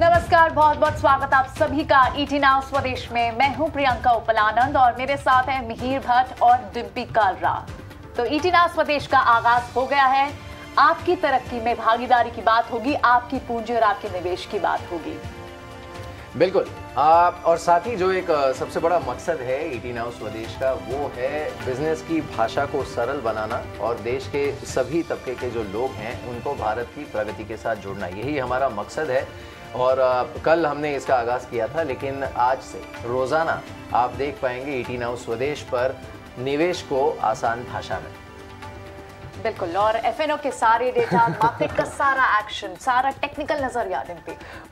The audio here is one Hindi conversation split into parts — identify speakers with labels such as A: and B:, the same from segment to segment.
A: नमस्कार बहुत बहुत स्वागत आप सभी का ईटी e नाउ स्वदेश में मैं हूं प्रियंका उपलानंद और मेरे साथ है मिहिर भट्ट और डिम्पी कालरा तो ईटी e नाउ स्वदेश का आगाज हो गया है आपकी तरक्की में भागीदारी की बात होगी आपकी पूंजी और आपके निवेश की बात होगी
B: बिल्कुल आप और साथ ही जो एक सबसे बड़ा मकसद है ईटी e नाउ स्वदेश का वो है बिजनेस की भाषा को सरल बनाना और देश के सभी तबके के जो लोग हैं उनको भारत की प्रगति के साथ जोड़ना यही हमारा मकसद है और कल हमने इसका आगाज़ किया था लेकिन आज से रोज़ाना आप देख पाएंगे ईटी e नाउ स्वदेश पर निवेश को आसान भाषा में
A: बिल्कुल और एफ के सारे डेटा मार्केट का सारा एक्शन सारा टेक्निकल नजरिया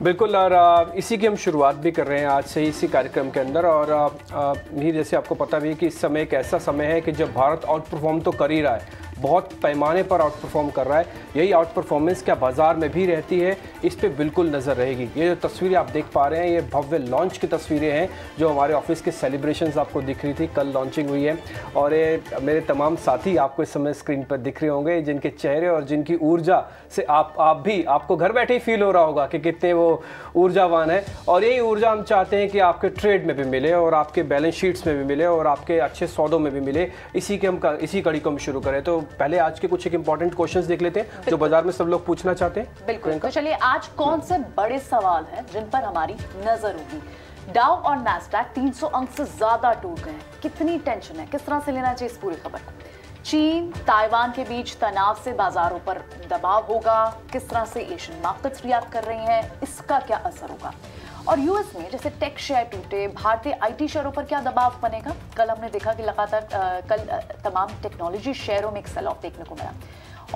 C: बिल्कुल और इसी की हम शुरुआत भी कर रहे हैं आज से इसी कार्यक्रम के अंदर और नहीं जैसे आपको पता भी है कि इस समय एक ऐसा समय है कि जब भारत आउट परफॉर्म तो कर ही रहा है बहुत पैमाने पर आउट परफॉर्म कर रहा है यही आउट परफॉर्मेंस क्या बाज़ार में भी रहती है इस पर बिल्कुल नज़र रहेगी ये जो तस्वीरें आप देख पा रहे हैं ये भव्य लॉन्च की तस्वीरें हैं जो हमारे ऑफिस के सेलिब्रेशन आपको दिख रही थी कल लॉन्चिंग हुई है और ये मेरे तमाम साथी आपको इस समय स्क्रीन पर दिख देख रहे होंगे जिनके चेहरे और जिनकी ऊर्जा से आप आप भी आपको घर बैठे ही फील हो रहा होगा कि कितने वो ऊर्जावान है और यही ऊर्जा हम चाहते हैं कि आपके ट्रेड में भी मिले और आपके बैलेंस शीट्स में भी मिले और आपके अच्छे सौदों में भी मिले इसी के हम इसी कड़ी को हम शुरू करें तो पहले आज के कुछ एक इंपॉर्टेंट क्वेश्चन देख लेते हैं जो बाजार में सब लोग पूछना चाहते हैं
A: बिल्कुल तो चलिए आज कौन से बड़े सवाल है जिन पर हमारी नजर होगी डाउ और नैसडैक 300 अंक से ज्यादा टूट गए कितनी टेंशन है किस तरह से लेना चाहिए इस पूरी खबर को चीन ताइवान के बीच तनाव से बाजारों पर दबाव होगा किस तरह से एशियन मार्केट्स रियाक्ट कर रहे हैं इसका क्या असर होगा और यूएस में जैसे टेक शेयर टूटे भारतीय आईटी शेयरों पर क्या दबाव बनेगा कल हमने देखा कि लगातार कल तमाम टेक्नोलॉजी शेयरों में एक सैलाब देखने को मिला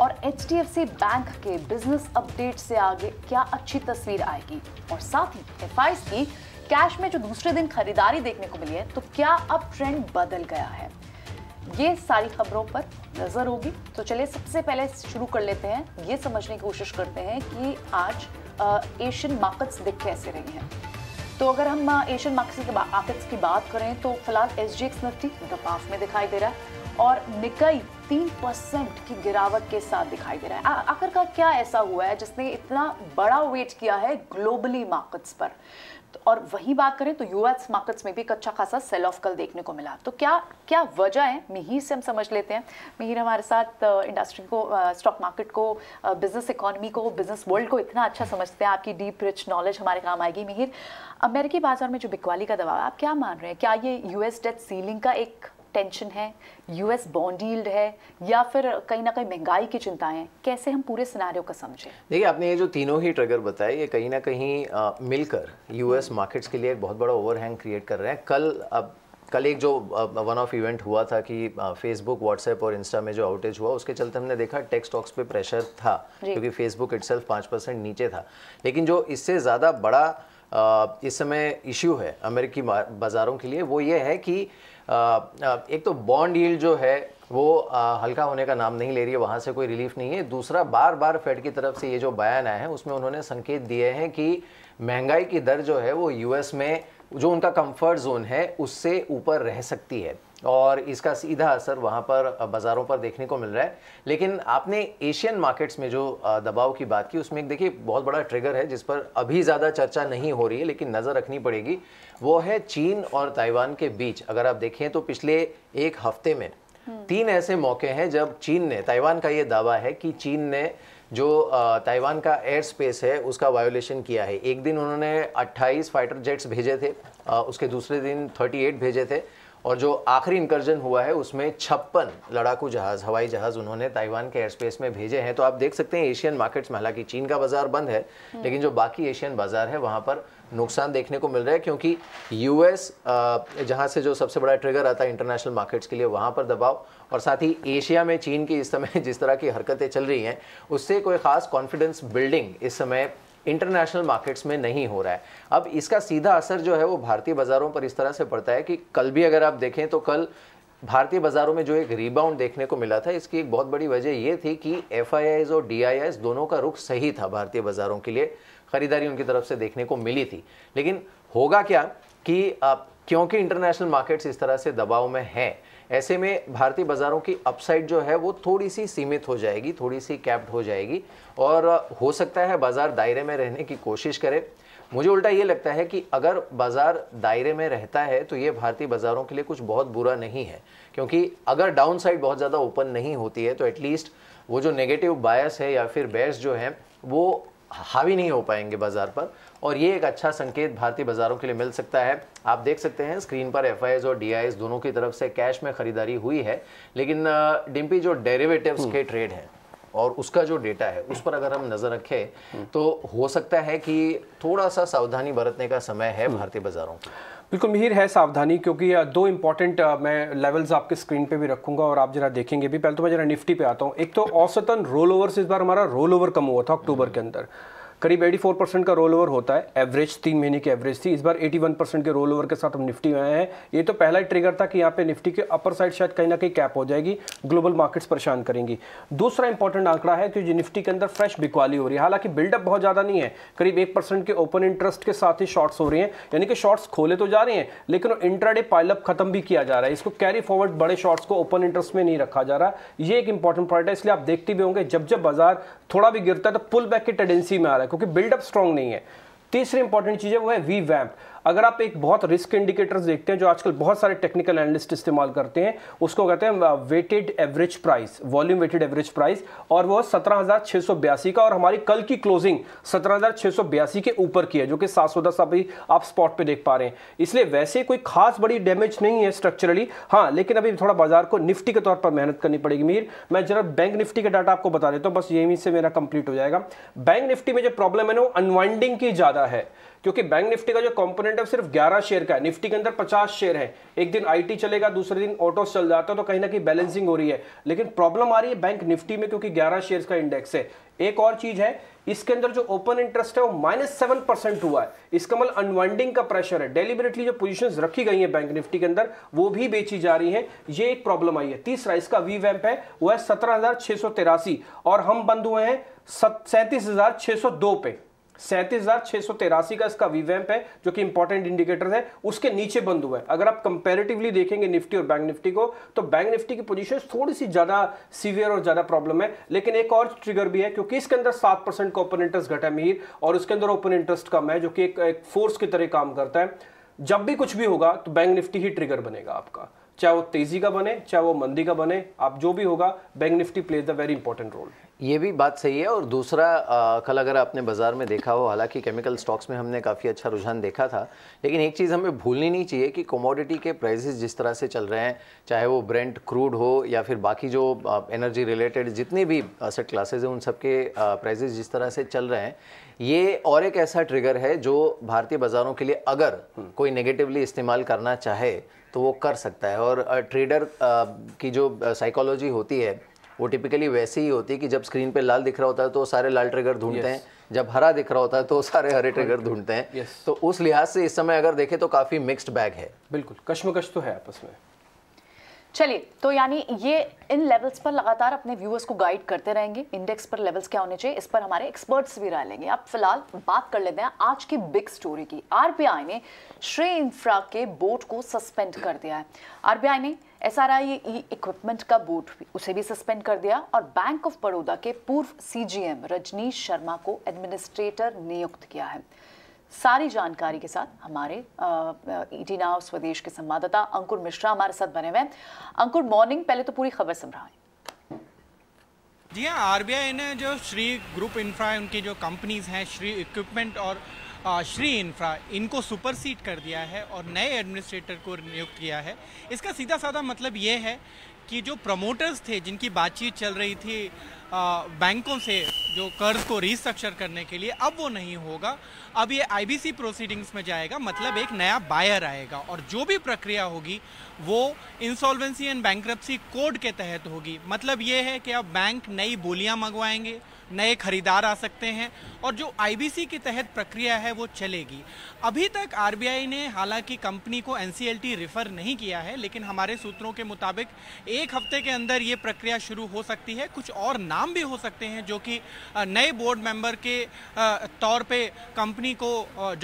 A: और एच बैंक के बिजनेस अपडेट से आगे क्या अच्छी तस्वीर आएगी और साथ ही एफ की कैश में जो दूसरे दिन खरीदारी देखने को मिली है तो क्या अब ट्रेंड बदल गया है ये सारी खबरों पर नज़र होगी तो चलिए सबसे पहले शुरू कर लेते हैं ये समझने की कोशिश करते हैं कि आज एशियन मार्केट्स दिख कैसे रहे हैं तो अगर हम एशियन मार्केट्स के मार्केट्स की बात करें तो फिलहाल एस जी एक्स निफ्टी दफाफ में दिखाई दे रहा है और निकाई तीन परसेंट की गिरावट के साथ दिखाई दे रहा है आखिरकार क्या ऐसा हुआ है जिसने इतना बड़ा वेट किया है ग्लोबली मार्केट्स पर और वही बात करें तो यूएस मार्केट्स में भी एक अच्छा खासा सेल ऑफ कल देखने को मिला तो क्या क्या वजह है मिहिर से हम समझ लेते हैं मिहिर हमारे साथ इंडस्ट्री को स्टॉक मार्केट को बिजनेस इकोनॉमी को बिजनेस वर्ल्ड को इतना अच्छा समझते हैं आपकी डीप रिच नॉलेज हमारे काम आएगी मिहिर अमेरिकी बाजार में जो बिकवाली का दबाव है आप क्या मान रहे हैं क्या ये यूएस डेट सीलिंग का एक टेंशन है यूएस बॉन्ड यील्ड है या फिर कहीं ना कहीं महंगाई की चिंताएं हैं कैसे हम पूरे सिनारियों का समझें
B: देखिए आपने ये जो तीनों ही ट्रिगर बताए ये कहीं ना कहीं आ, मिलकर यूएस मार्केट्स हम्म। के लिए एक बहुत बड़ा ओवरहैंग क्रिएट कर रहे हैं कल अब कल एक जो वन ऑफ इवेंट हुआ था कि फेसबुक व्हाट्सएप और इंस्टा में जो आउटेज हुआ उसके चलते हमने देखा टेक्स स्टॉक्स पे प्रेशर था क्योंकि फेसबुक इट सेल्फ परसेंट नीचे था लेकिन जो इससे ज़्यादा बड़ा इस समय इश्यू है अमेरिकी बाज़ारों के लिए वो ये है कि एक तो बॉन्ड यील्ड जो है वो हल्का होने का नाम नहीं ले रही है वहाँ से कोई रिलीफ नहीं है दूसरा बार बार फेड की तरफ से ये जो बयान आए हैं उसमें उन्होंने संकेत दिए हैं कि महंगाई की दर जो है वो यूएस में जो उनका कंफर्ट जोन है उससे ऊपर रह सकती है और इसका सीधा असर वहाँ पर बाज़ारों पर देखने को मिल रहा है लेकिन आपने एशियन मार्केट्स में जो दबाव की बात की उसमें एक देखिए बहुत बड़ा ट्रिगर है जिस पर अभी ज़्यादा चर्चा नहीं हो रही है लेकिन नज़र रखनी पड़ेगी वो है चीन और ताइवान के बीच अगर आप देखें तो पिछले एक हफ्ते में हम्म। तीन ऐसे मौके हैं जब चीन ने ताइवान का ये दावा है कि चीन ने जो ताइवान का एयर स्पेस है उसका वायोलेशन किया है एक दिन उन्होंने 28 फाइटर जेट्स भेजे थे उसके दूसरे दिन 38 भेजे थे और जो आखिरी इंकर्जन हुआ है उसमें छप्पन लड़ाकू जहाज़ हवाई जहाज़ उन्होंने ताइवान के एयर स्पेस में भेजे हैं तो आप देख सकते हैं एशियन मार्केट्स में हालांकि चीन का बाज़ार बंद है हम्म। लेकिन जो बाकी एशियन बाज़ार है वहाँ पर नुकसान देखने को मिल रहा है क्योंकि यूएस जहाँ से जो सबसे बड़ा ट्रिगर आता है इंटरनेशनल मार्केट्स के लिए वहाँ पर दबाव और साथ ही एशिया में चीन की इस समय जिस तरह की हरकतें चल रही हैं उससे कोई ख़ास कॉन्फिडेंस बिल्डिंग इस समय इंटरनेशनल मार्केट्स में नहीं हो रहा है अब इसका सीधा असर जो है वो भारतीय बाज़ारों पर इस तरह से पड़ता है कि कल भी अगर आप देखें तो कल भारतीय बाज़ारों में जो एक रीबाउंड देखने को मिला था इसकी एक बहुत बड़ी वजह ये थी कि एफ और डी दोनों का रुख सही था भारतीय बाज़ारों के लिए ख़रीदारी उनकी तरफ से देखने को मिली थी लेकिन होगा क्या कि आप क्योंकि इंटरनेशनल मार्केट्स इस तरह से दबाव में हैं ऐसे में भारतीय बाज़ारों की अपसाइड जो है वो थोड़ी सी सीमित हो जाएगी थोड़ी सी कैप्ड हो जाएगी और हो सकता है बाज़ार दायरे में रहने की कोशिश करे मुझे उल्टा ये लगता है कि अगर बाज़ार दायरे में रहता है तो ये भारतीय बाज़ारों के लिए कुछ बहुत बुरा नहीं है क्योंकि अगर डाउन साइड बहुत ज़्यादा ओपन नहीं होती है तो एटलीस्ट वो जो नेगेटिव बायस है या फिर बैस जो है वो हावी नहीं हो पाएंगे बाज़ार पर और ये एक अच्छा संकेत भारतीय बाजारों के लिए मिल सकता है आप देख सकते हैं स्क्रीन पर एफ और डी दोनों की तरफ से कैश में खरीदारी हुई है लेकिन डिम्पी जो डेरेवेटिव हम्म। के ट्रेड है और उसका जो डेटा है उस पर अगर हम नज़र रखें हम्म। तो हो सकता है कि थोड़ा सा सावधानी बरतने का समय है हम्म। भारतीय बाज़ारों बिल्कुल मिहिर है सावधानी क्योंकि दो इंपॉर्टेंट मैं लेवल्स आपके स्क्रीन
C: पे भी रखूंगा और आप जरा देखेंगे भी पहले तो मैं जरा निफ्टी पे आता हूँ एक तो औसतन रोल ओवर से इस बार हमारा रोल ओवर कम हुआ था अक्टूबर के अंदर करीब 84 परसेंट का रोल ओवर होता है एवरेज तीन महीने की एवरेज थी इस बार 81 परसेंट के रोल ओवर के साथ हम निफ्टी में आए हैं ये तो पहला ही ट्रिगर था कि यहाँ पे निफ्टी के अपर साइड शायद कहीं ना कहीं कैप हो जाएगी ग्लोबल मार्केट्स परेशान करेंगी दूसरा इंपॉर्टेंट आंकड़ा है कि निफ्टी के अंदर फ्रेश बिकवाली हो रही है हालांकि बिल्डअप बहुत ज़्यादा नहीं है करीब एक के ओपन इंटरेस्ट के साथ ही शॉर्ट्स हो रही हैं यानी कि शॉर्ट्स खोले तो जा रहे हैं लेकिन इंट्राडे पाइलअप खत्म भी किया जा रहा है इसको कैरी फॉरवर्ड बड़े शॉर्ट्स को ओपन इंटरेस्ट में नहीं रखा जा रहा ये एक इंपॉर्टेंट पॉइंट है इसलिए आप देखते भी होंगे जब जब बाजार थोड़ा भी गिरता है तो पुल बैक की टेंडेंसी में आ रहा है क्योंकि बिल्डअप स्ट्रॉन्ग नहीं है तीसरी इंपॉर्टेंट चीज़ है वो है वी वैम्प अगर आप एक बहुत रिस्क इंडिकेटर्स देखते हैं जो आजकल बहुत सारे टेक्निकल एनालिस्ट इस्तेमाल करते हैं उसको कहते हैं weighted average price volume weighted average price और वो सत्रह का और हमारी कल की क्लोजिंग सत्रह के ऊपर की है जो कि सात सौ दस अभी आप स्पॉट पर देख पा रहे हैं इसलिए वैसे कोई खास बड़ी डैमेज नहीं है स्ट्रक्चरली हाँ लेकिन अभी थोड़ा बाजार को निफ्टी के तौर पर मेहनत करनी पड़ेगी मीर मैं जरा बैंक निफ्टी का डाटा आपको बता देता हूँ बस यहीं से मेरा कंप्लीट हो जाएगा बैंक निफ्टी में जो प्रॉब्लम है ना वो अनवाइंडिंग की ज़्यादा है क्योंकि बैंक निफ्टी का जो कंपोनेंट है सिर्फ 11 शेयर का है निफ्टी के अंदर 50 शेयर है एक दिन आईटी चलेगा दूसरे दिन ऑटोस चल जाता है तो कहीं ना कहीं बैलेंसिंग हो रही है लेकिन प्रॉब्लम आ रही है बैंक निफ्टी में क्योंकि 11 शेयर्स का इंडेक्स है एक और चीज है इसके अंदर जो ओपन इंटरेस्ट है वो माइनस सेवन परसेंट हुआ है इसका मतलब अनवाइंडिंग का प्रेशर है डेलीबरेटली जो पोजीशंस रखी गई हैं बैंक निफ्टी के अंदर वो भी बेची जा रही हैं ये एक प्रॉब्लम आई है तीसरा इसका वी वैम्प है वो है सत्रह और हम बंद हुए हैं सैंतीस पे सैंतीस हजार छह सौ तेरासी का इसका वीवैम्प है जो कि इंपॉर्टेंट इंडिकेटर है उसके नीचे बंद हुआ है अगर आप कंपेरेटिवली देखेंगे निफ्टी और बैंक निफ्टी को तो बैंक निफ्टी की पोजीशन थोड़ी सी ज्यादा सीवियर और ज्यादा प्रॉब्लम है लेकिन एक और ट्रिगर भी है क्योंकि इसके अंदर सात परसेंट का ओपन इंटरेस्ट घटा मिहिर और उसके अंदर ओपन इंटरेस्ट कम है जो कि एक, एक फोर्स की तरह काम करता है जब भी कुछ भी होगा तो बैंक निफ्टी ही ट्रिगर बनेगा आपका चाहे वो तेजी का बने चाहे वो मंदी का बने आप जो भी होगा bank Nifty plays the very important role
B: ये भी बात सही है और दूसरा कल अगर आपने बाज़ार में देखा हो हालांकि केमिकल स्टॉक्स में हमने काफ़ी अच्छा रुझान देखा था लेकिन एक चीज़ हमें भूलनी नहीं चाहिए कि कमोडिटी के प्राइसेस जिस तरह से चल रहे हैं चाहे वो ब्रेंट क्रूड हो या फिर बाकी जो एनर्जी रिलेटेड जितने भी असेट क्लासेज हैं उन सब के प्राइजेज जिस तरह से चल रहे हैं ये और एक ऐसा ट्रिगर है जो भारतीय बाज़ारों के लिए अगर कोई नेगेटिवली इस्तेमाल करना चाहे तो वो कर सकता है और ट्रेडर की जो साइकोलॉजी होती है वो टिपिकली वैसे ही होती है कि जब स्क्रीन पे लाल दिख रहा होता है तो सारे लाल ट्रिगर ढूंढते yes. हैं जब हरा दिख रहा होता है तो सारे हरे ट्रिगर ढूंढते हैं yes. तो उस लिहाज से इस समय अगर देखें तो काफ़ी मिक्सड बैग है बिल्कुल कश्मकश तो है आपस में
A: चलिए तो यानी ये इन लेवल्स पर लगातार अपने व्यूअर्स को गाइड करते रहेंगे इंडेक्स पर लेवल्स क्या होने चाहिए इस पर हमारे एक्सपर्ट्स भी रह लेंगे अब फिलहाल बात कर लेते हैं आज की बिग स्टोरी की आरबीआई ने श्रेय इंफ्रा के बोर्ड को सस्पेंड कर दिया है आरबीआई ने एस आर आई इक्विपमेंट का बोर्ड भी उसे भी सस्पेंड कर दिया और बैंक ऑफ बड़ौदा के पूर्व सीजीएम रजनीश शर्मा को एडमिनिस्ट्रेटर नियुक्त किया है सारी जानकारी के साथ हमारे ईटी नाव e स्वदेश के संवाददाता अंकुर मिश्रा हमारे साथ बने हुए हैं अंकुर मॉर्निंग पहले तो पूरी खबर सुन रहा है
D: जी हाँ आरबीआई ने जो श्री ग्रुप इंफ्रा उनकी जो कंपनीज हैं श्री इक्विपमेंट और श्री इन्फ्रा इनको सुपरसीट कर दिया है और नए एडमिनिस्ट्रेटर को नियुक्त किया है इसका सीधा साधा मतलब ये है कि जो प्रमोटर्स थे जिनकी बातचीत चल रही थी बैंकों से जो कर्ज को रिस्ट्रक्चर करने के लिए अब वो नहीं होगा अब ये आईबीसी प्रोसीडिंग्स में जाएगा मतलब एक नया बायर आएगा और जो भी प्रक्रिया होगी वो इंसॉल्वेंसी एंड बैंक्रप्सी कोड के तहत होगी मतलब ये है कि अब बैंक नई बोलियां मंगवाएंगे नए खरीदार आ सकते हैं और जो आईबीसी के तहत प्रक्रिया है वो चलेगी अभी तक आरबीआई ने हालांकि कंपनी को एनसीएलटी रिफर नहीं किया है लेकिन हमारे सूत्रों के मुताबिक एक हफ्ते के अंदर ये प्रक्रिया शुरू हो सकती है कुछ और नाम भी हो सकते हैं जो कि नए बोर्ड मेंबर के तौर पे कंपनी को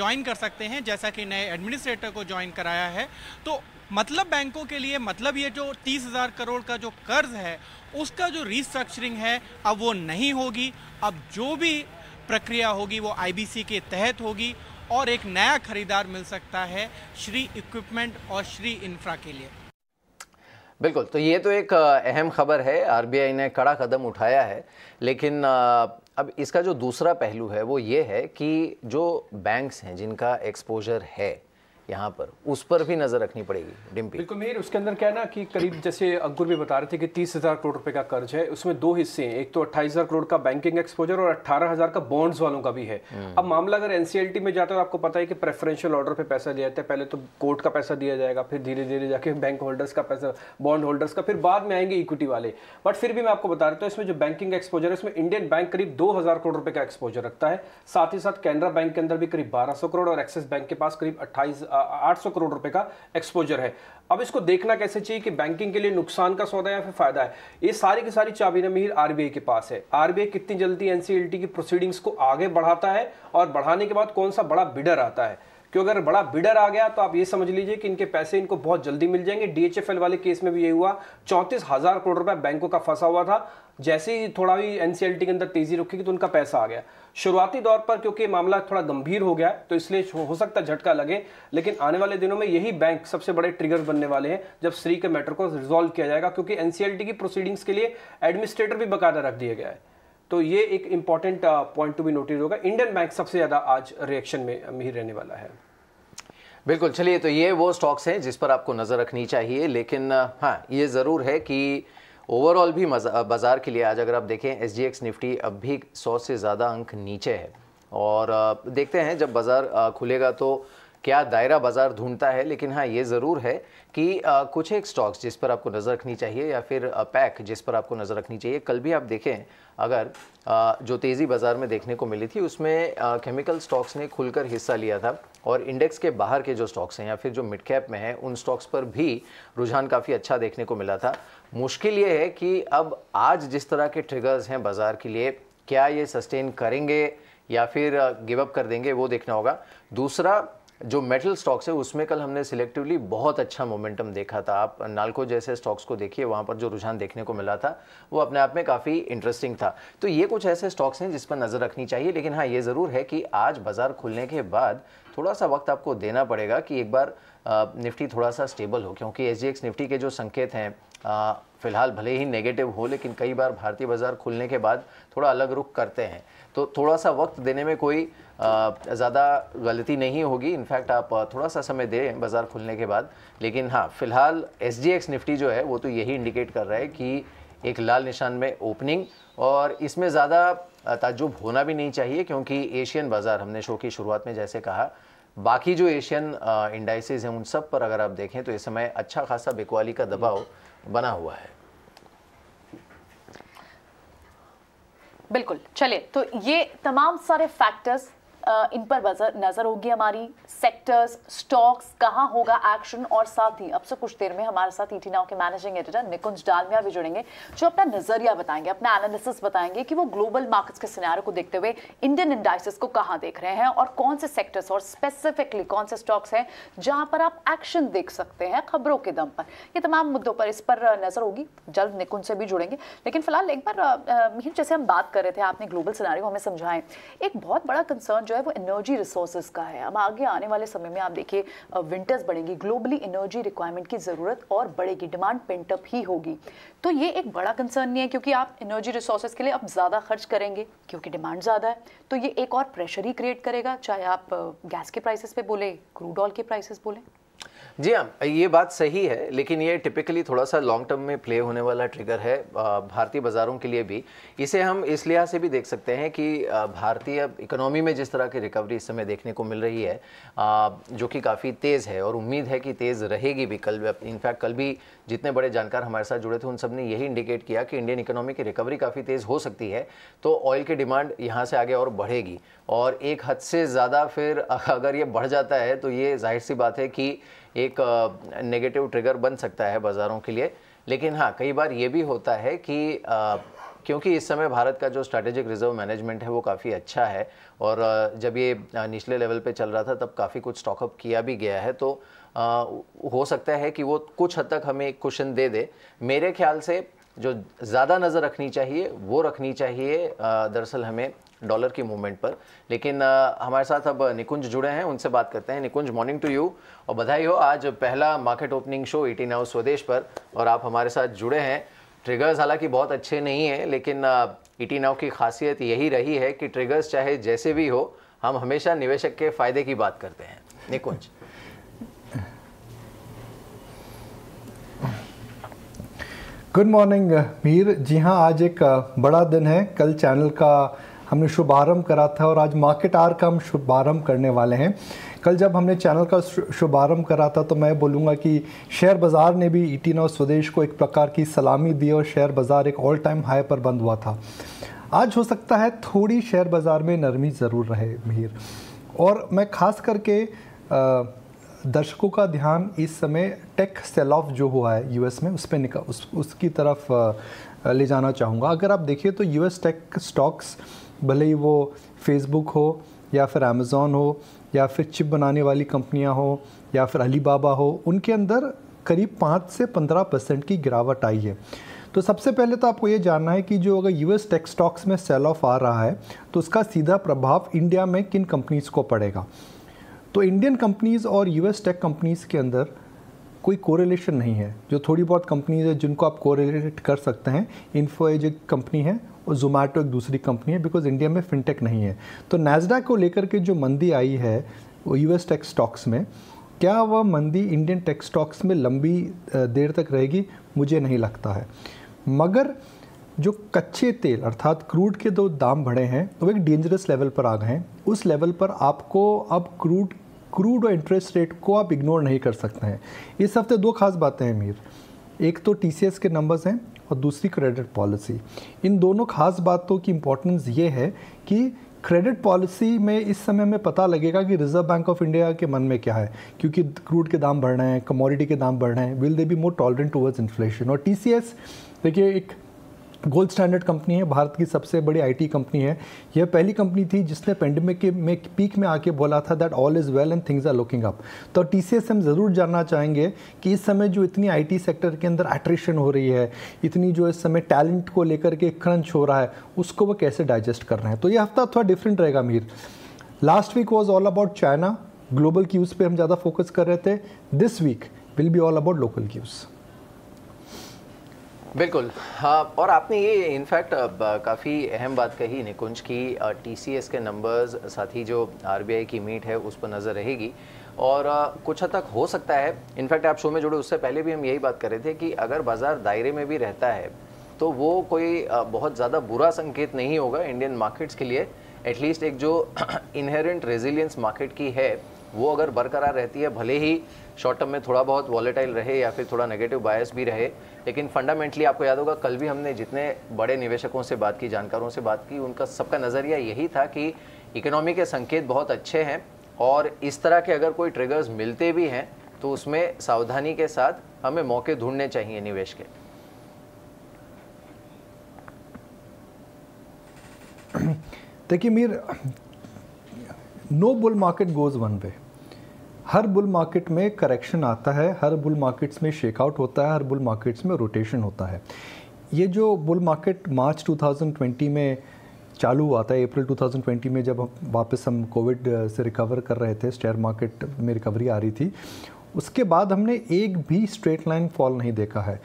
D: ज्वाइन कर सकते हैं जैसा कि नए एडमिनिस्ट्रेटर को ज्वाइन कराया है तो मतलब बैंकों के लिए मतलब ये जो तीस हज़ार करोड़ का जो कर्ज है उसका जो रिस्ट्रक्चरिंग है अब वो नहीं होगी अब जो भी प्रक्रिया होगी वो आईबीसी के तहत होगी और एक नया खरीदार मिल सकता है श्री इक्विपमेंट और श्री इंफ्रा के लिए
B: बिल्कुल तो ये तो एक अहम खबर है आरबीआई ने कड़ा कदम उठाया है लेकिन अब इसका जो दूसरा पहलू है वो ये है कि जो बैंक्स हैं जिनका एक्सपोजर है यहाँ पर उस पर भी नज़र रखनी पड़ेगी डिम्पी बिल्कुल मेहर उसके अंदर क्या ना कि करीब जैसे अंकुर
C: भी बता रहे थे कि तीस हज़ार करोड़ रुपए का कर्ज है उसमें दो हिस्से हैं एक तो अट्ठाईस हज़ार करोड़ का बैंकिंग एक्सपोजर और अट्ठारह हज़ार का बॉन्ड्स वालों का भी है हम्म। अब मामला अगर एनसीएलटी में जाता है तो आपको पता है कि प्रेफरेंशियल ऑर्डर पर पैसा दिया जाता है पहले तो कोर्ट का पैसा दिया जाएगा फिर धीरे धीरे जाके बैंक होल्डर्स का पैसा बॉन्ड होल्डर्स का फिर बाद में आएंगे इक्विटी वाले बट फिर भी मैं आपको बता रहा हूँ इसमें जो बैंकिंग एक्सपोजर है उसमें इंडियन बैंक करीब दो करोड़ रुपए का एक्सपोजर रखता है साथ ही साथ कैनरा बैंक के अंदर भी करीब बारह करोड़ और एक्सिस बैंक के पास करीब अट्ठाईस 800 करोड़ रुपए का एक्सपोजर है अब इसको देखना कैसे चाहिए कि बैंकिंग के लिए नुकसान का सौदा या फिर फायदा है ये सारी की सारी चाबी नमीर आरबीआई के पास है आरबीआई कितनी जल्दी एनसीएलटी की प्रोसीडिंग्स को आगे बढ़ाता है और बढ़ाने के बाद कौन सा बड़ा बिडर आता है क्यों अगर बड़ा बिडर आ गया तो आप ये समझ लीजिए कि इनके पैसे इनको बहुत जल्दी मिल जाएंगे डीएचएफएल वाले केस में भी ये हुआ चौंतीस हजार करोड़ रुपए बैंकों का फंसा हुआ था जैसे ही थोड़ा भी एनसीएलटी के अंदर तेजी रुकी तो उनका पैसा आ गया शुरुआती दौर पर क्योंकि मामला थोड़ा गंभीर हो गया तो इसलिए हो सकता झटका लगे लेकिन आने वाले दिनों में यही बैंक सबसे बड़े ट्रिगर बनने वाले हैं जब श्री के मैटर को रिजोल्व किया जाएगा क्योंकि एनसीएलटी की प्रोसीडिंग्स के लिए एडमिनिस्ट्रेटर भी बकायदा रख दिया गया है तो ये एक important point to be notice होगा इंडियन बैंक सबसे ज़्यादा आज रिएक्शन में ही रहने वाला है
B: बिल्कुल चलिए तो ये वो स्टॉक्स हैं जिस पर आपको नज़र रखनी चाहिए लेकिन हाँ ये ज़रूर है कि ओवरऑल भी बाज़ार के लिए आज अगर आप देखें एस एक्स निफ्टी अब भी सौ से ज़्यादा अंक नीचे है और देखते हैं जब बाज़ार खुलेगा तो क्या दायरा बाज़ार ढूंढता है लेकिन हाँ ये ज़रूर है कि आ, कुछ एक स्टॉक्स जिस पर आपको नज़र रखनी चाहिए या फिर पैक जिस पर आपको नज़र रखनी चाहिए कल भी आप देखें अगर आ, जो तेज़ी बाज़ार में देखने को मिली थी उसमें आ, केमिकल स्टॉक्स ने खुलकर हिस्सा लिया था और इंडेक्स के बाहर के जो स्टॉक्स हैं या फिर जो मिड कैप में हैं उन स्टॉक्स पर भी रुझान काफ़ी अच्छा देखने को मिला था मुश्किल ये है कि अब आज जिस तरह के ट्रिगर्स हैं बाज़ार के लिए क्या ये सस्टेन करेंगे या फिर गिवअप कर देंगे वो देखना होगा दूसरा जो मेटल स्टॉक्स है उसमें कल हमने सिलेक्टिवली बहुत अच्छा मोमेंटम देखा था आप नालको जैसे स्टॉक्स को देखिए वहाँ पर जो रुझान देखने को मिला था वो अपने आप में काफ़ी इंटरेस्टिंग था तो ये कुछ ऐसे स्टॉक्स हैं जिस पर नज़र रखनी चाहिए लेकिन हाँ ये ज़रूर है कि आज बाज़ार खुलने के बाद थोड़ा सा वक्त आपको देना पड़ेगा कि एक बार निफ्टी थोड़ा सा स्टेबल हो क्योंकि एस निफ्टी के जो संकेत हैं फ़िलहाल भले ही नेगेटिव हो लेकिन कई बार भारतीय बाज़ार खुलने के बाद थोड़ा अलग रुख करते हैं तो थोड़ा सा वक्त देने में कोई ज़्यादा गलती नहीं होगी इनफैक्ट आप थोड़ा सा समय दें बाज़ार खुलने के बाद लेकिन हाँ फ़िलहाल एस निफ्टी जो है वो तो यही इंडिकेट कर रहा है कि एक लाल निशान में ओपनिंग और इसमें ज़्यादा ताजुब होना भी नहीं चाहिए क्योंकि एशियन बाज़ार हमने शो की शुरुआत में जैसे कहा बाकी जो एशियन इंडाइसिस uh, हैं उन सब पर अगर आप देखें तो इस समय अच्छा खासा बिकवाली का दबाव बना हुआ है
A: बिल्कुल चलिए तो ये तमाम सारे फैक्टर्स इन पर नज़र होगी हमारी सेक्टर्स स्टॉक्स कहाँ होगा एक्शन और साथ ही अब से कुछ देर में हमारे साथ ईटी e नाव के मैनेजिंग एडिटर निकुंज डालमिया भी जुड़ेंगे जो अपना नज़रिया बताएंगे अपना एनालिसिस बताएंगे कि वो ग्लोबल मार्केट्स के सिनारे को देखते हुए इंडियन इंडाइसिस को कहाँ देख रहे हैं और कौन से सेक्टर्स और स्पेसिफिकली कौन से स्टॉक्स हैं जहाँ पर आप एक्शन देख सकते हैं खबरों के दम पर ये तमाम मुद्दों पर इस पर नज़र होगी जल्द निकुंज से भी जुड़ेंगे लेकिन फिलहाल एक बार मिहिर जैसे हम बात कर रहे थे आपने ग्लोबल सिनारी हमें समझाएं एक बहुत बड़ा कंसर्न जो है वो एनर्जी रिसोर्सेज का है अब आगे आने वाले समय में आप देखिए विंटर्स बढ़ेंगी ग्लोबली एनर्जी रिक्वायरमेंट की ज़रूरत और बढ़ेगी डिमांड पेंटअप ही होगी तो ये एक बड़ा कंसर्न नहीं है क्योंकि आप एनर्जी रिसोर्सेज के लिए अब ज़्यादा खर्च करेंगे क्योंकि डिमांड ज़्यादा है तो ये एक और प्रेशर ही क्रिएट करेगा चाहे आप गैस के प्राइसेस पे बोले क्रूड ऑयल के प्राइसेस बोले
B: जी हाँ ये बात सही है लेकिन ये टिपिकली थोड़ा सा लॉन्ग टर्म में प्ले होने वाला ट्रिगर है भारतीय बाज़ारों के लिए भी इसे हम इस लिहाज से भी देख सकते हैं कि भारतीय इकोनॉमी में जिस तरह की रिकवरी इस समय देखने को मिल रही है जो कि काफ़ी तेज़ है और उम्मीद है कि तेज़ रहेगी भी कल इनफैक्ट कल भी जितने बड़े जानकार हमारे साथ जुड़े थे उन सब ने यही इंडिकेट किया कि इंडियन इकोनॉमी की रिकवरी काफ़ी तेज़ हो सकती है तो ऑयल की डिमांड यहाँ से आगे और बढ़ेगी और एक हद से ज़्यादा फिर अगर ये बढ़ जाता है तो ये जाहिर सी बात है कि एक नेगेटिव ट्रिगर बन सकता है बाज़ारों के लिए लेकिन हाँ कई बार ये भी होता है कि क्योंकि इस समय भारत का जो स्ट्रैटेजिक रिजर्व मैनेजमेंट है वो काफ़ी अच्छा है और जब ये निचले लेवल पे चल रहा था तब काफ़ी कुछ स्टॉकअप किया भी गया है तो आ, हो सकता है कि वो कुछ हद तक हमें एक क्वेश्चन दे दे मेरे ख्याल से जो ज़्यादा नज़र रखनी चाहिए वो रखनी चाहिए दरअसल हमें डॉलर की मूवमेंट पर लेकिन हमारे साथ अब निकुंज जुड़े हैं उनसे बात करते हैं निकुंज मॉर्निंग टू यू और बधाई हो आज पहला market opening show eighteen now Swadesh पर और आप हमारे साथ जुड़े हैं ट्रिगर्स हालांकि बहुत अच्छे नहीं हैं लेकिन ईटी नाव की खासियत यही रही है कि ट्रिगर्स चाहे जैसे भी हो हम हमेशा निवेशक के फायदे की बात करते हैं निकुंज
E: गुड मॉर्निंग मीर जी हाँ आज एक बड़ा दिन है कल चैनल का हमने शुभारंभ करा था और आज मार्केट आर का हम शुभारंभ करने वाले हैं कल जब हमने चैनल का शुभारंभ करा था तो मैं बोलूँगा कि शेयर बाज़ार ने भी ई और स्वदेश को एक प्रकार की सलामी दी और शेयर बाज़ार एक ऑल टाइम हाई पर बंद हुआ था आज हो सकता है थोड़ी शेयर बाज़ार में नरमी ज़रूर रहे मिहिर और मैं ख़ास करके दर्शकों का ध्यान इस समय टेक सेल ऑफ जो हुआ है यूएस में उस पर निका उस, उसकी तरफ ले जाना चाहूँगा अगर आप देखिए तो यूएस टेक स्टॉक्स भले ही वो फेसबुक हो या फिर अमेज़ोन हो या फिर चिप बनाने वाली कंपनियां हो या फिर अलीबाबा हो उनके अंदर करीब पाँच से पंद्रह परसेंट की गिरावट आई है तो सबसे पहले तो आपको ये जानना है कि जो अगर यूएस टेक स्टॉक्स में सेल ऑफ आ रहा है तो उसका सीधा प्रभाव इंडिया में किन कंपनीज़ को पड़ेगा तो इंडियन कंपनीज़ और यूएस टेक कंपनीज़ के अंदर कोई कोरिलेशन नहीं है जो थोड़ी बहुत कंपनीज है जिनको आप कोरिलेट कर सकते हैं इन्फो एज एक कंपनी है और जोमेटो एक दूसरी कंपनी है बिकॉज इंडिया में फिनटेक नहीं है तो नेजडा को लेकर के जो मंदी आई है यू एस टेक्स स्टॉक्स में क्या वह मंदी इंडियन टेक्स स्टॉक्स में लंबी देर तक रहेगी मुझे नहीं लगता है मगर जो कच्चे तेल अर्थात क्रूड के दो दाम बढ़े हैं वो एक डेंजरस लेवल पर आ गए हैं उस लेवल पर आपको अब क्रूड क्रूड और इंटरेस्ट रेट को आप इग्नोर नहीं कर सकते हैं इस हफ्ते दो खास बातें हैं मीर एक तो टी के नंबर्स हैं और दूसरी क्रेडिट पॉलिसी इन दोनों खास बातों की इम्पोर्टेंस ये है कि क्रेडिट पॉलिसी में इस समय में पता लगेगा कि रिजर्व बैंक ऑफ इंडिया के मन में क्या है क्योंकि क्रूड के दाम बढ़ रहे हैं कमोडिटी के दाम बढ़ रहे हैं will they be more tolerant towards inflation और टी देखिए एक गोल्ड स्टैंडर्ड कंपनी है भारत की सबसे बड़ी आईटी कंपनी है यह पहली कंपनी थी जिसने पेंडेमिक के में पीक में आके बोला था that all is well and things are looking up तो टी सी एस हम ज़रूर जानना चाहेंगे कि इस समय जो इतनी आईटी सेक्टर के अंदर एट्रेशन हो रही है इतनी जो इस समय टैलेंट को लेकर के क्रंच हो रहा है उसको वो कैसे डाइजेस्ट कर रहे हैं तो ये हफ्ता थोड़ा डिफरेंट रहेगा Mir last week was all about China global cues पर हम ज़्यादा फोकस कर रहे थे this week will be all about local cues
B: बिल्कुल हाँ, और आपने ये इनफैक्ट काफ़ी अहम बात कही निकुंज की टीसीएस के नंबर्स साथ ही जो आरबीआई की मीट है उस पर नज़र रहेगी और कुछ हद तक हो सकता है इनफैक्ट आप शो में जुड़े उससे पहले भी हम यही बात कर रहे थे कि अगर बाज़ार दायरे में भी रहता है तो वो कोई बहुत ज़्यादा बुरा संकेत नहीं होगा इंडियन मार्केट्स के लिए एटलीस्ट एक जो इनहेरेंट रेजिलियंस मार्केट की है वो अगर बरकरार रहती है भले ही शॉर्ट टर्म में थोड़ा बहुत वॉलेटाइल रहे या फिर थोड़ा नेगेटिव बायस भी रहे लेकिन फंडामेंटली आपको याद होगा कल भी हमने जितने बड़े निवेशकों से बात की जानकारों से बात की उनका सबका नज़रिया यही था कि इकोनॉमी के संकेत बहुत अच्छे हैं और इस तरह के अगर कोई ट्रिगर्स मिलते भी हैं तो उसमें सावधानी के साथ हमें मौके ढूंढने चाहिए निवेश के
E: देखिए Mir no bull market goes one way हर बुल मार्केट में करेक्शन आता है हर बुल मार्केट्स में शेकआउट होता है हर बुल मार्केट्स में रोटेशन होता है ये जो बुल मार्केट मार्च 2020 में चालू हुआ था अप्रैल 2020 में जब हम वापस हम कोविड से रिकवर कर रहे थे शेयर मार्केट में रिकवरी आ रही थी उसके बाद हमने एक भी स्ट्रेट लाइन फॉल नहीं देखा है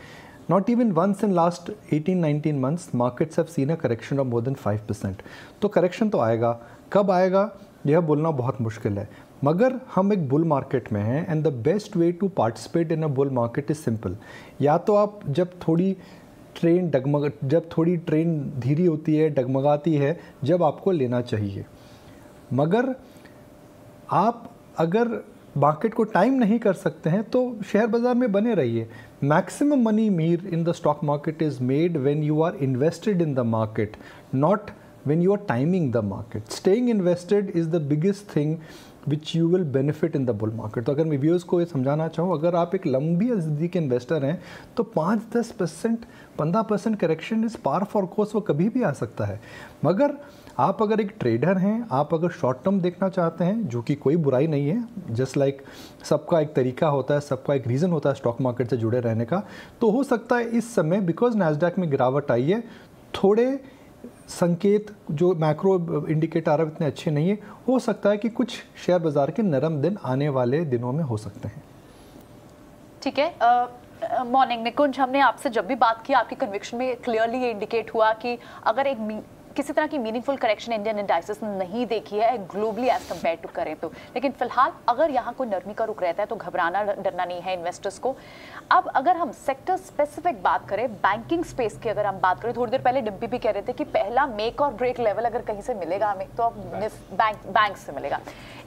E: not even once in last 18-19 months markets have seen a correction of more than 5 percent तो करेक्शन तो आएगा कब आएगा यह बोलना बहुत मुश्किल है मगर हम एक बुल मार्केट में हैं and the best way to participate in a bull market is simple या तो आप जब थोड़ी ट्रेन डगमग जब थोड़ी ट्रेन धीरी होती है डगमगाती है जब आपको लेना चाहिए मगर आप अगर मार्केट को टाइम नहीं कर सकते हैं तो शेयर बाज़ार में बने रहिए maximum money Mir in the stock market is made when you are invested in the market not when you are timing the market staying invested is the biggest thing which you will benefit in the bull market तो अगर मैं व्यूअर्स को ये समझाना चाहूँ अगर आप एक लंबी अवधि के इन्वेस्टर हैं तो पाँच दस परसेंट पंद्रह परसेंट करेक्शन इस पार फॉर कोर्स वो कभी भी आ सकता है मगर आप अगर एक ट्रेडर हैं आप अगर शॉर्ट टर्म देखना चाहते हैं जो कि कोई बुराई नहीं है जस्ट लाइक like, सबका एक तरीका होता है सबका एक रीज़न होता है स्टॉक मार्केट से जुड़े रहने का तो हो सकता है इस समय बिकॉज नैसडैक में गिरावट आई है थोड़े संकेत जो मैक्रो इंडिकेटर आ रहे इतने अच्छे नहीं है हो सकता है कि कुछ शेयर बाजार के नरम दिन आने वाले दिनों में हो सकते हैं
A: ठीक है मॉर्निंग निकुंज हमने आपसे जब भी बात की आपकी कन्विक्शन में क्लियरली ये इंडिकेट हुआ कि अगर एक किसी तरह की मीनिंगफुल करेक्शन इंडियन इंडाइसिस ने नहीं देखी है ग्लोबली एज कम्पेयर टू करें तो लेकिन फिलहाल अगर यहाँ कोई नरमी का रुक रहता है तो घबराना डरना नहीं है इन्वेस्टर्स को अब अगर हम सेक्टर स्पेसिफिक बात करें बैंकिंग स्पेस की अगर हम बात करें थोड़ी देर पहले डिम्पी भी कह रहे थे कि पहला मेक और ब्रेक लेवल अगर कहीं से मिलेगा हमें तो अब बैंक बैंक से मिलेगा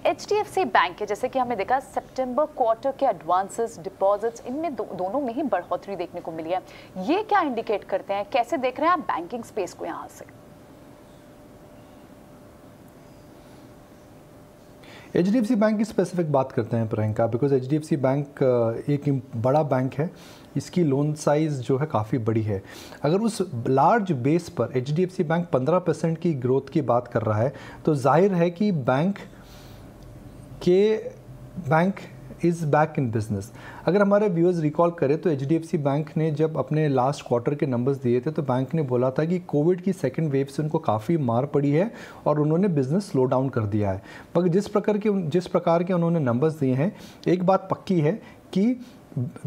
A: H D F C bank है जैसे कि हमने देखा सेप्टेम्बर क्वार्टर के एडवांसेस डिपॉजिट्स इनमें दो, दोनों में ही बढ़ोतरी देखने को मिली है ये क्या इंडिकेट करते हैं कैसे देख रहे हैं आप बैंकिंग स्पेस को यहाँ से
E: एच बैंक की स्पेसिफिक बात करते हैं प्रियंका बिकॉज एच बैंक एक बड़ा बैंक है इसकी लोन साइज़ जो है काफ़ी बड़ी है अगर उस लार्ज बेस पर एच बैंक 15 परसेंट की ग्रोथ की बात कर रहा है तो जाहिर है कि बैंक के bank is back in business अगर हमारे व्यूअर्स रिकॉल करें तो एच बैंक ने जब अपने लास्ट क्वार्टर के नंबर्स दिए थे तो बैंक ने बोला था कि कोविड की सेकेंड वेव से उनको काफ़ी मार पड़ी है और उन्होंने बिजनेस स्लो डाउन कर दिया है मगर जिस प्रकार के जिस प्रकार के उन्होंने नंबर्स दिए हैं एक बात पक्की है कि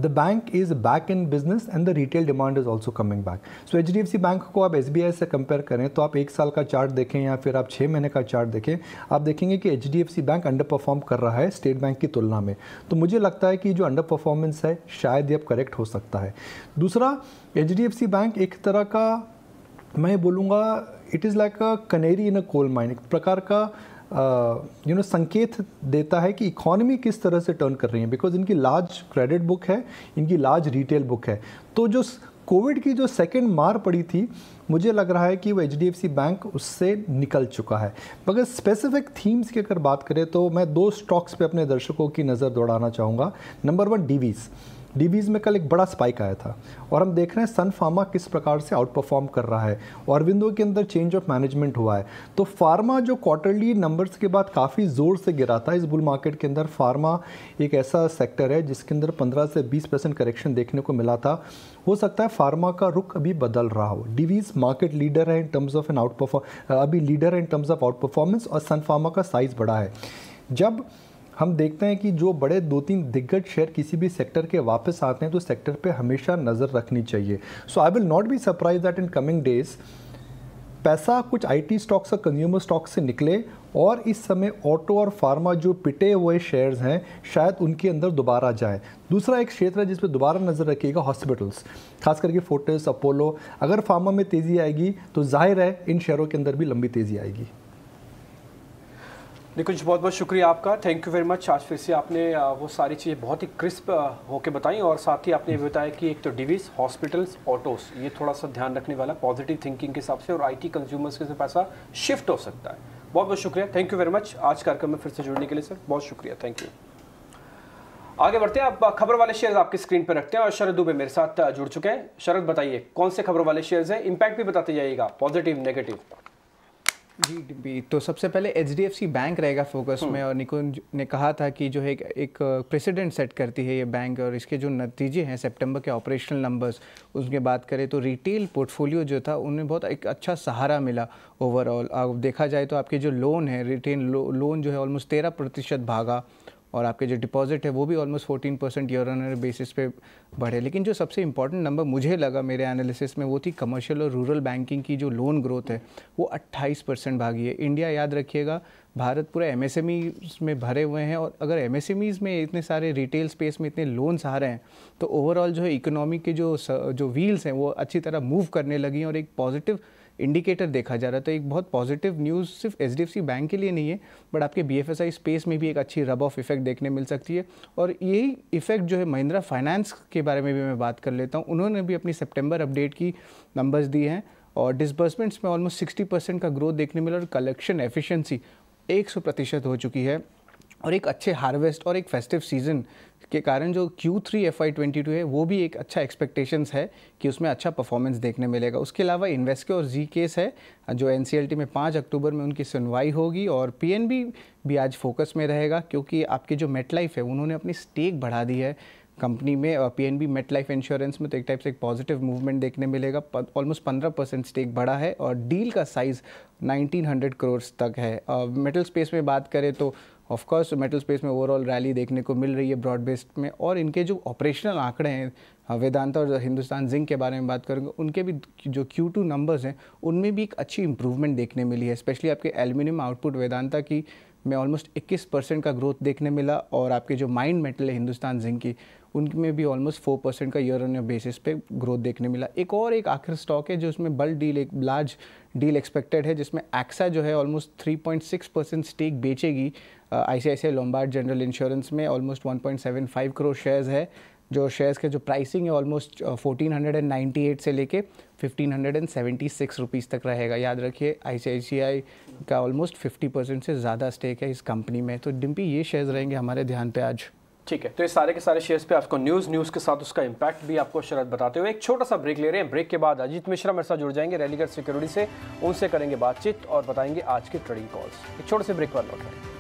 E: the bank is back in business and the retail demand is also coming back. So H bank को आप एस से कंपेयर करें तो आप एक साल का चार्ट देखें या फिर आप छः महीने का चार्ट देखें आप देखेंगे कि एच बैंक अंडर परफॉर्म कर रहा है स्टेट बैंक की तुलना में तो मुझे लगता है कि जो अंडर परफॉर्मेंस है शायद ये अब करेक्ट हो सकता है दूसरा एच बैंक एक तरह का मैं बोलूँगा it is like a canary in a coal mine एक प्रकार का यू नो संकेत देता है कि इकोनॉमी किस तरह से टर्न कर रही है बिकॉज इनकी लार्ज क्रेडिट बुक है इनकी लार्ज रिटेल बुक है तो जो कोविड की जो सेकेंड मार पड़ी थी मुझे लग रहा है कि वो एच बैंक उससे निकल चुका है मगर स्पेसिफिक थीम्स की अगर बात करें तो मैं दो स्टॉक्स पे अपने दर्शकों की नज़र दौड़ाना चाहूँगा नंबर वन डीवीज़ डीबीज़ में कल एक बड़ा स्पाइक आया था और हम देख रहे हैं सन फार्मा किस प्रकार से आउट परफॉर्म कर रहा है और विंडो के अंदर चेंज ऑफ मैनेजमेंट हुआ है तो फार्मा जो क्वार्टरली नंबर्स के बाद काफ़ी ज़ोर से गिरा था इस बुल मार्केट के अंदर फार्मा एक ऐसा सेक्टर है जिसके अंदर पंद्रह से बीस परसेंट करेक्शन देखने को मिला था हो सकता है फार्मा का रुख अभी बदल रहा हो डिवीज मार्केट लीडर है in terms of an outperform अभी लीडर है in terms of outperformance और सन फार्मा का साइज़ बड़ा है जब हम देखते हैं कि जो बड़े दो तीन दिग्गज शेयर किसी भी सेक्टर के वापस आते हैं तो सेक्टर पे हमेशा नज़र रखनी चाहिए so I will not be surprise that in coming days पैसा कुछ आईटी स्टॉक्स और कंज्यूमर स्टॉक्स से निकले और इस समय ऑटो और फार्मा जो पिटे हुए शेयर्स हैं शायद उनके अंदर दोबारा जाए दूसरा एक क्षेत्र है जिस पर दोबारा नज़र रखिएगा हॉस्पिटल्स खास करके फोटोस अपोलो अगर फार्मा में तेज़ी आएगी तो जाहिर है इन शेयरों के अंदर भी लंबी तेज़ी आएगी
C: निकुंज बहुत बहुत शुक्रिया आपका थैंक यू वेरी मच आज फिर से आपने वो सारी चीज़ें बहुत ही क्रिस्प होकर बताई और साथ ही आपने ये बताया कि एक तो डिवीज हॉस्पिटल्स ऑटोस ये थोड़ा सा ध्यान रखने वाला पॉजिटिव थिंकिंग के हिसाब से और आईटी कंज्यूमर्स के से पैसा शिफ्ट हो सकता है बहुत बहुत शुक्रिया थैंक यू वेरी मच आज कार्यक्रम में फिर से जुड़ने के लिए सर बहुत शुक्रिया थैंक यू आगे बढ़ते हैं अब खबर वाले शेयर आपकी स्क्रीन पर रखते हैं और शरद दुबे मेरे साथ जुड़ चुके हैं शरद बताइए कौन से खबर वाले शेयर हैं इम्पैक्ट भी बताते जाइएगा पॉजिटिव नेगेटिव
F: जी तो सबसे पहले H D F C bank रहेगा फोकस हम्म। में और निकुंज ने कहा था कि जो है एक, एक प्रेसिडेंट सेट करती है ये बैंक और इसके जो नतीजे हैं सितंबर के ऑपरेशनल नंबर्स उसके बात करें तो रिटेल पोर्टफोलियो जो था उन्हें बहुत एक अच्छा सहारा मिला ओवरऑल देखा जाए तो आपके जो लोन है रिटेल लो, लोन जो है ऑलमोस्ट तेरह प्रतिशत भागा और आपके जो डिपॉजिट है वो भी almost fourteen percent year on basis पे बढ़े लेकिन जो सबसे इंपॉर्टेंट नंबर मुझे लगा मेरे एनालिसिस में वो थी कमर्शियल और रूरल बैंकिंग की जो लोन ग्रोथ है वो अट्ठाईस परसेंट भागी है इंडिया याद रखिएगा भारत पूरे एम में भरे हुए हैं और अगर एम में इतने सारे रिटेल स्पेस में इतने लोन्स आ रहे हैं तो ओवरऑल जो है इकोनॉमी के जो जो व्हील्स हैं वो अच्छी तरह मूव करने लगी हैं और एक पॉजिटिव इंडिकेटर देखा जा रहा है तो एक बहुत पॉजिटिव न्यूज़ सिर्फ एच बैंक के लिए नहीं है बट आपके बी स्पेस में भी एक अच्छी रब ऑफ इफेक्ट देखने मिल सकती है और यही इफेक्ट जो है महिंद्रा फाइनेंस के बारे में भी मैं बात कर लेता हूँ उन्होंने भी अपनी सेप्टेम्बर अपडेट की नंबर्स दी हैं और डिसबर्समेंट्स में ऑलमोस्ट सिक्सटी परसेंट का ग्रोथ देखने मिला और कलेक्शन एफिशिएंसी एक सौ प्रतिशत हो चुकी है और एक अच्छे हार्वेस्ट और एक फेस्टिव सीज़न के कारण जो Q3 थ्री एफ है वो भी एक अच्छा एक्सपेक्टेशंस है कि उसमें अच्छा परफॉर्मेंस देखने मिलेगा उसके अलावा इन्वेस्को और जी केस है जो एन में पाँच अक्टूबर में उनकी सुनवाई होगी और पी भी आज फोकस में रहेगा क्योंकि आपके जो मेट लाइफ है उन्होंने अपनी स्टेक बढ़ा दी है कंपनी में और P N B MetLife insurance में तो एक टाइप से एक पॉजिटिव मूवमेंट देखने मिलेगा ऑलमोस्ट पंद्रह परसेंट स्टेक बढ़ा है और डील का साइज़ 1900 करोड़ तक है मेटल uh, स्पेस में बात करें तो ऑफकोर्स मेटल स्पेस में ओवरऑल रैली देखने को मिल रही है ब्रॉड बेस्ड में और इनके जो ऑपरेशनल आंकड़े हैं वेदांता और हिंदुस्तान जिंक के बारे में बात करेंगे उनके भी जो क्यू टू नंबर्स हैं उनमें भी एक अच्छी इंप्रूवमेंट देखने मिली है स्पेशली आपके एल्यूमिनियम आउटपुट वेदांता की में ऑलमोस्ट 21 परसेंट का ग्रोथ देखने मिला और आपके जो माइंड मेटल है हिंदुस्तान जिंक की उनमें भी ऑलमोस्ट फोर परसेंट का ईयर ऑन ईयर बेसिस पे ग्रोथ देखने मिला एक और एक आखिर स्टॉक है जो उसमें बल्क डील एक लार्ज डील एक्सपेक्टेड है जिसमें एक्सा जो है ऑलमोस्ट 3.6 परसेंट स्टेक बेचेगी I C I general insurance में ऑलमोस्ट वन करोड़ शेयर्स है जो शेयर्स के जो प्राइसिंग है ऑलमोस्ट 1498 से लेके fifteen hundred and seventy six rupees तक रहेगा याद रखिए आई का ऑलमोस्ट फिफ्टी परसेंट से ज़्यादा स्टेक है इस कंपनी में तो डिम्पी ये शेयर्स रहेंगे हमारे ध्यान पे आज ठीक है तो
C: ये सारे के सारे शेयर्स पे आपको न्यूज़ न्यूज़ के साथ उसका इम्पैक्ट भी आपको शरत बताते हुए एक छोटा सा ब्रेक ले रहे हैं ब्रेक के बाद अजीत मिश्रा मेरे साथ जुड़ जाएंगे रैलीगढ़ सिक्योरिटी से उनसे करेंगे बातचीत और बताएंगे आज के ट्रेडिंग कॉल्स एक छोटे से ब्रेक पर लौट रहे हैं